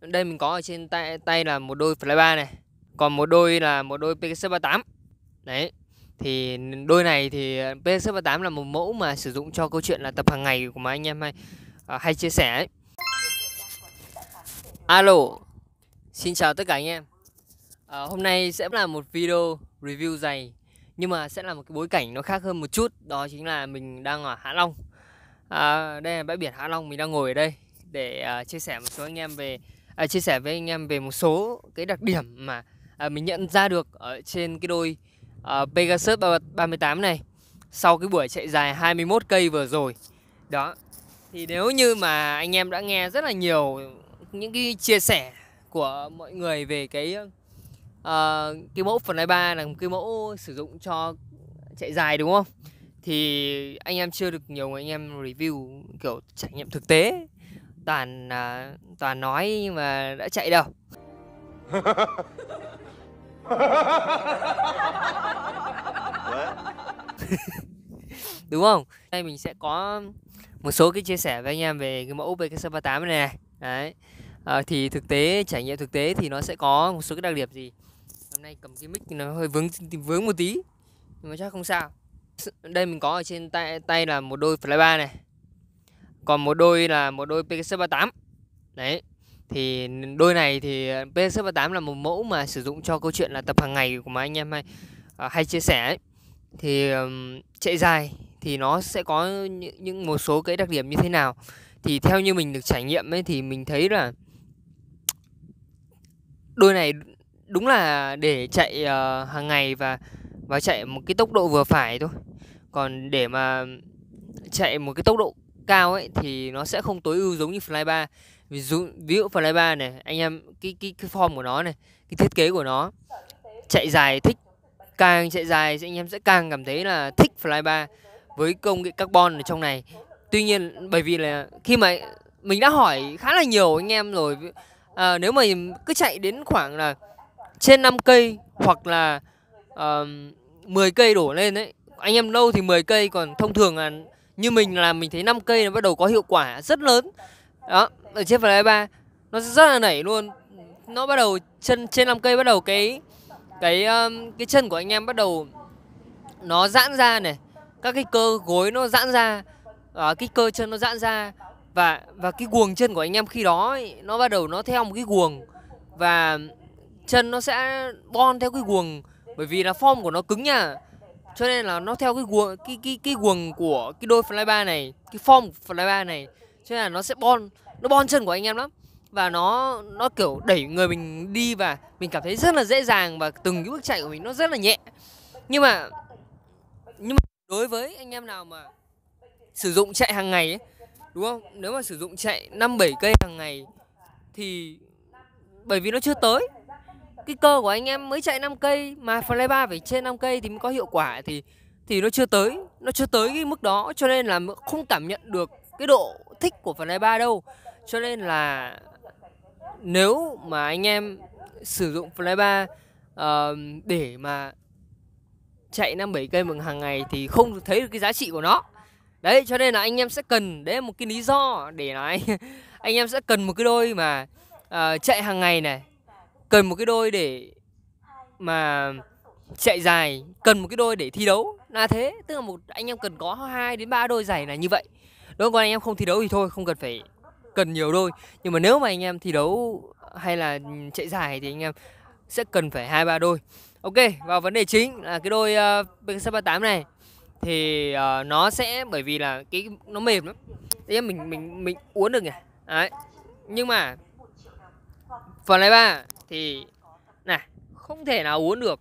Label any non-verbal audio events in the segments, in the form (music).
đây mình có ở trên tay tay là một đôi flyby này còn một đôi là một đôi pkc 38 đấy thì đôi này thì ờ, pkc 38 là một mẫu mà sử dụng cho câu chuyện là tập hàng ngày của mà anh em hay ờ, hay chia sẻ ấy. alo xin chào tất cả anh em à, hôm nay sẽ là một video review dày nhưng mà sẽ là một cái bối cảnh nó khác hơn một chút đó chính là mình đang ở hạ long à, đây là bãi biển hạ long mình đang ngồi ở đây để uh, chia sẻ một số anh em về uh, chia sẻ với anh em về một số cái đặc điểm mà uh, mình nhận ra được ở trên cái đôi uh, Pegasus 38 này sau cái buổi chạy dài 21 cây vừa rồi. Đó. Thì nếu như mà anh em đã nghe rất là nhiều những cái chia sẻ của mọi người về cái uh, cái mẫu phần A3 là một cái mẫu sử dụng cho chạy dài đúng không? Thì anh em chưa được nhiều anh em review kiểu trải nghiệm thực tế Toàn à, toàn nói nhưng mà đã chạy đâu. (laughs) Đúng không? Đây mình sẽ có một số cái chia sẻ với anh em về cái mẫu VK638 này này. Đấy. À, thì thực tế trải nghiệm thực tế thì nó sẽ có một số cái đặc điểm gì. Hôm nay cầm cái mic nó hơi vướng vướng một tí nhưng mà chắc không sao. Đây mình có ở trên tay tay là một đôi flybar này còn một đôi là một đôi PKC 38 đấy thì đôi này thì ờ, PKC 38 là một mẫu mà sử dụng cho câu chuyện là tập hàng ngày của mà anh em hay ờ, hay chia sẻ ấy. thì um, chạy dài thì nó sẽ có những, những một số cái đặc điểm như thế nào thì theo như mình được trải nghiệm ấy thì mình thấy là đôi này đúng là để chạy uh, hàng ngày và và chạy một cái tốc độ vừa phải thôi còn để mà chạy một cái tốc độ cao ấy thì nó sẽ không tối ưu giống như Fly 3. Ví dụ ví dụ Fly 3 này, anh em cái cái cái form của nó này, cái thiết kế của nó chạy dài thích càng chạy dài thì anh em sẽ càng cảm thấy là thích Fly 3 với công nghệ carbon ở trong này. Tuy nhiên bởi vì là khi mà mình đã hỏi khá là nhiều anh em rồi à, nếu mà cứ chạy đến khoảng là trên 5 cây hoặc là uh, 10 cây đổ lên đấy anh em lâu thì 10 cây còn thông thường là như mình là mình thấy 5 cây nó bắt đầu có hiệu quả rất lớn đó ở trên fly ba nó rất là nảy luôn nó bắt đầu chân trên 5 cây bắt đầu cái cái um, cái chân của anh em bắt đầu nó giãn ra này các cái cơ gối nó giãn ra à, cái cơ chân nó giãn ra và và cái guồng chân của anh em khi đó ấy, nó bắt đầu nó theo một cái guồng và chân nó sẽ bon theo cái guồng bởi vì là form của nó cứng nha cho nên là nó theo cái guồng cái cái cái guồng của cái đôi flyby này cái form của flyby này cho nên là nó sẽ bon nó bon chân của anh em lắm và nó nó kiểu đẩy người mình đi và mình cảm thấy rất là dễ dàng và từng cái bước chạy của mình nó rất là nhẹ nhưng mà nhưng mà đối với anh em nào mà sử dụng chạy hàng ngày ấy, đúng không nếu mà sử dụng chạy năm bảy cây hàng ngày thì bởi vì nó chưa tới cái cơ của anh em mới chạy 5 cây mà flyby phải trên 5 cây thì mới có hiệu quả thì thì nó chưa tới nó chưa tới cái mức đó cho nên là không cảm nhận được cái độ thích của flyby đâu cho nên là nếu mà anh em sử dụng flyby uh, để mà chạy 5 7 cây mừng hàng ngày thì không thấy được cái giá trị của nó. Đấy cho nên là anh em sẽ cần đấy là một cái lý do để nói (laughs) anh em sẽ cần một cái đôi mà uh, chạy hàng ngày này cần một cái đôi để mà chạy dài cần một cái đôi để thi đấu là thế tức là một anh em cần có hai đến ba đôi giày là như vậy đối với anh em không thi đấu thì thôi không cần phải cần nhiều đôi nhưng mà nếu mà anh em thi đấu hay là chạy dài thì anh em sẽ cần phải hai ba đôi ok vào vấn đề chính là cái đôi pkc uh, 38 này thì uh, nó sẽ bởi vì là cái nó mềm lắm em mình mình mình uốn được nhỉ Đấy. nhưng mà Phần này ba thì này không thể nào uống được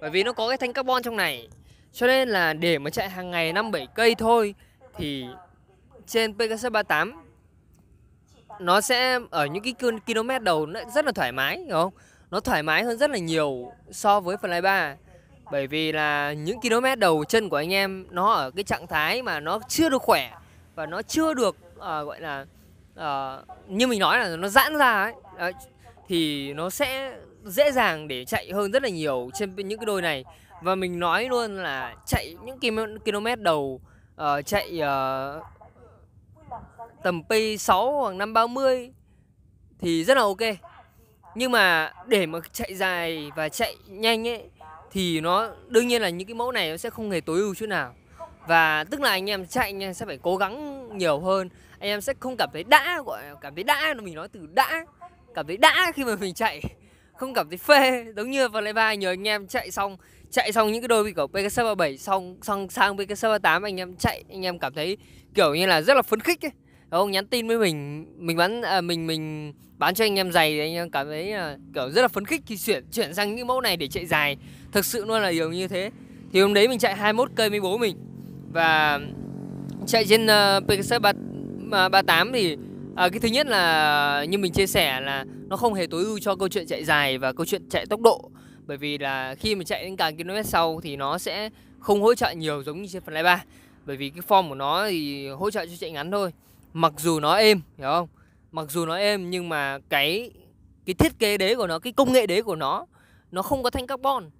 bởi vì nó có cái thanh carbon trong này. Cho nên là để mà chạy hàng ngày 5 7 cây thôi thì trên Pegasus 38 nó sẽ ở những cái km đầu nó rất là thoải mái hiểu không? Nó thoải mái hơn rất là nhiều so với phần lái ba Bởi vì là những km đầu chân của anh em nó ở cái trạng thái mà nó chưa được khỏe và nó chưa được uh, gọi là uh, như mình nói là nó giãn ra ấy. Uh, thì nó sẽ dễ dàng để chạy hơn rất là nhiều trên những cái đôi này và mình nói luôn là chạy những km đầu uh, chạy uh, tầm P6 hoặc 530 thì rất là ok nhưng mà để mà chạy dài và chạy nhanh ấy thì nó đương nhiên là những cái mẫu này nó sẽ không hề tối ưu chút nào và tức là anh em chạy anh em sẽ phải cố gắng nhiều hơn anh em sẽ không cảm thấy đã gọi cảm thấy đã mình nói từ đã cảm thấy đã khi mà mình chạy không cảm thấy phê giống như vào ba nhờ anh em chạy xong chạy xong những cái đôi bị kiểu PKC 37 xong xong sang PKC 38 anh em chạy anh em cảm thấy kiểu như là rất là phấn khích ấy. Đúng không nhắn tin với mình mình bán à, mình mình bán cho anh em giày thì anh em cảm thấy là kiểu rất là phấn khích khi chuyển chuyển sang những mẫu này để chạy dài thực sự luôn là điều như thế thì hôm đấy mình chạy 21 cây với bố mình và chạy trên uh, PKC 3, 38 thì à, cái thứ nhất là như mình chia sẻ là nó không hề tối ưu cho câu chuyện chạy dài và câu chuyện chạy tốc độ bởi vì là khi mà chạy đến càng km sau thì nó sẽ không hỗ trợ nhiều giống như trên phần 3 bởi vì cái form của nó thì hỗ trợ cho chạy ngắn thôi mặc dù nó êm hiểu không mặc dù nó êm nhưng mà cái cái thiết kế đế của nó cái công nghệ đế của nó nó không có thanh carbon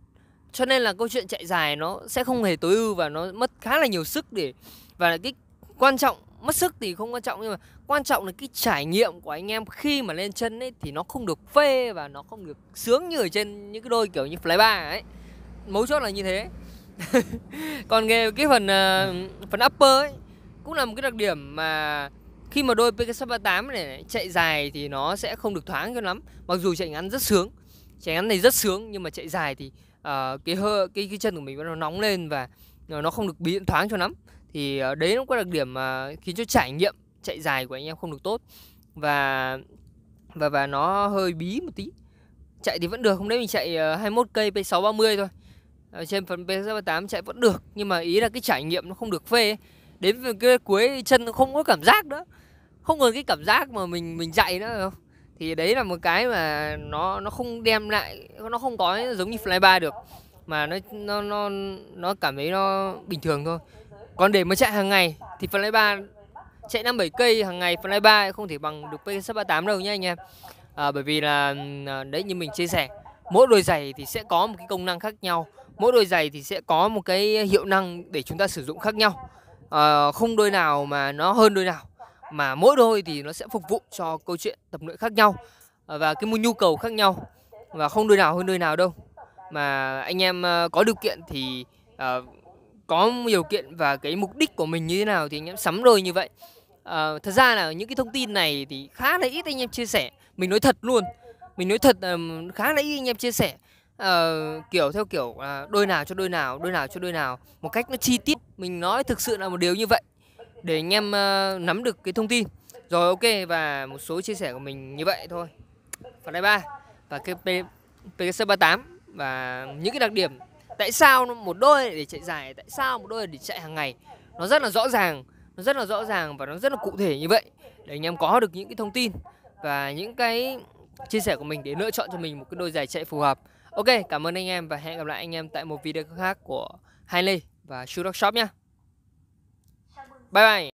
cho nên là câu chuyện chạy dài nó sẽ không hề tối ưu và nó mất khá là nhiều sức để và cái quan trọng mất sức thì không quan trọng nhưng mà quan trọng là cái trải nghiệm của anh em khi mà lên chân ấy thì nó không được phê và nó không được sướng như ở trên những cái đôi kiểu như fly bar ấy mấu chốt là như thế (laughs) còn nghe cái phần uh, phần upper ấy cũng là một cái đặc điểm mà khi mà đôi Pegasus 38 này, này chạy dài thì nó sẽ không được thoáng cho lắm mặc dù chạy ngắn rất sướng chạy ngắn này rất sướng nhưng mà chạy dài thì uh, cái hơ cái cái chân của mình nó nóng lên và nó không được bị thoáng cho lắm thì ờ, đấy cũng có đặc điểm mà khiến cho trải nghiệm chạy dài của anh em không được tốt và và và nó hơi bí một tí chạy thì vẫn được hôm đấy mình chạy 21 ờ, cây p6 30 thôi ở trên phần p 8 chạy vẫn được nhưng mà ý là cái trải nghiệm nó không được phê đến phần cái cuối chân nó không có cảm giác nữa không còn cái cảm giác mà mình mình chạy nữa không thì đấy là một cái mà nó nó không đem lại nó không có giống như flyby được mà nó nó nó nó cảm thấy nó bình thường thôi còn để mà chạy hàng ngày thì phần lay 3 chạy 57 cây hàng ngày phần lay 3 không thể bằng được PK 38 đâu nhá anh em. À, bởi vì là à, đấy như mình chia sẻ, mỗi đôi giày thì sẽ có một cái công năng khác nhau, mỗi đôi giày thì sẽ có một cái hiệu năng để chúng ta sử dụng khác nhau. À, không đôi nào mà nó hơn đôi nào mà mỗi đôi thì nó sẽ phục vụ cho câu chuyện tập luyện khác nhau à, và cái nhu cầu khác nhau và không đôi nào hơn đôi nào đâu mà anh em à, có điều kiện thì uh, có điều kiện và cái mục đích của mình như thế nào thì anh em sắm rồi như vậy à, thật ra là những cái thông tin này thì khá là ít anh em chia sẻ mình nói thật luôn mình nói thật um, khá là ít anh em chia sẻ uh, kiểu theo kiểu uh, đôi nào cho đôi nào đôi nào cho đôi nào một cách nó chi tiết mình nói thực sự là một điều như vậy để anh em uh, nắm được cái thông tin rồi ok và một số chia sẻ của mình như vậy thôi phần ba và cái pc 38 và những cái đặc điểm tại sao một đôi để chạy dài tại sao một đôi để chạy hàng ngày nó rất là rõ ràng nó rất là rõ ràng và nó rất là cụ thể như vậy để anh em có được những cái thông tin và những cái chia sẻ của mình để lựa chọn cho mình một cái đôi giày chạy phù hợp ok cảm ơn anh em và hẹn gặp lại anh em tại một video khác của Hailey và Shoe Dog Shop nhé bye bye